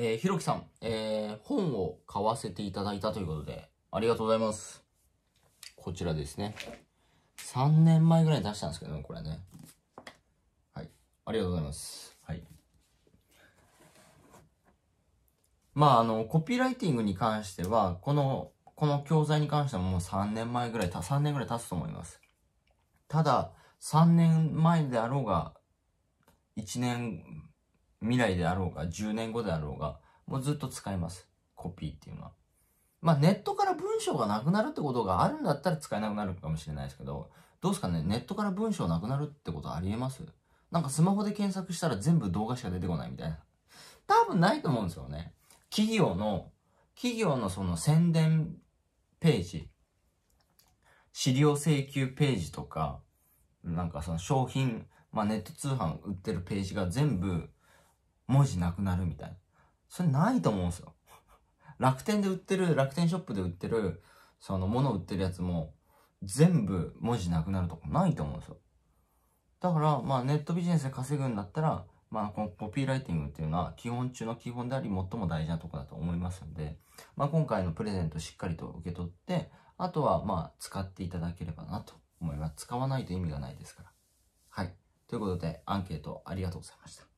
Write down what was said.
えー、ひろきさん、えー、本を買わせていただいたということで、ありがとうございます。こちらですね。3年前ぐらい出したんですけどね、これね。はい。ありがとうございます。はい。まあ、あの、コピーライティングに関しては、この、この教材に関してはもう3年前ぐらい、3年ぐらい経つと思います。ただ、3年前であろうが、1年未来であろうが、10年後であろうが、もうずっと使えます。コピーっていうのは。まあ、ネットから文章がなくなるってことがあるんだったら使えなくなるかもしれないですけど、どうですかねネットから文章なくなるってことありえますなんかスマホで検索したら全部動画しか出てこないみたいな。多分ないと思うんですよね。企業の、企業のその宣伝ページ、資料請求ページとか、なんかその商品、まあネット通販売ってるページが全部文字なくなるみたいな。それないと思うんですよ。楽天で売ってる、楽天ショップで売ってる、その物売ってるやつも、全部文字なくなるとこないと思うんですよ。だから、まあネットビジネスで稼ぐんだったら、まあこのコピーライティングっていうのは基本中の基本であり最も大事なとこだと思いますので、まあ今回のプレゼントしっかりと受け取って、あとはまあ使っていただければなと思います。使わないと意味がないですから。はい。ということでアンケートありがとうございました。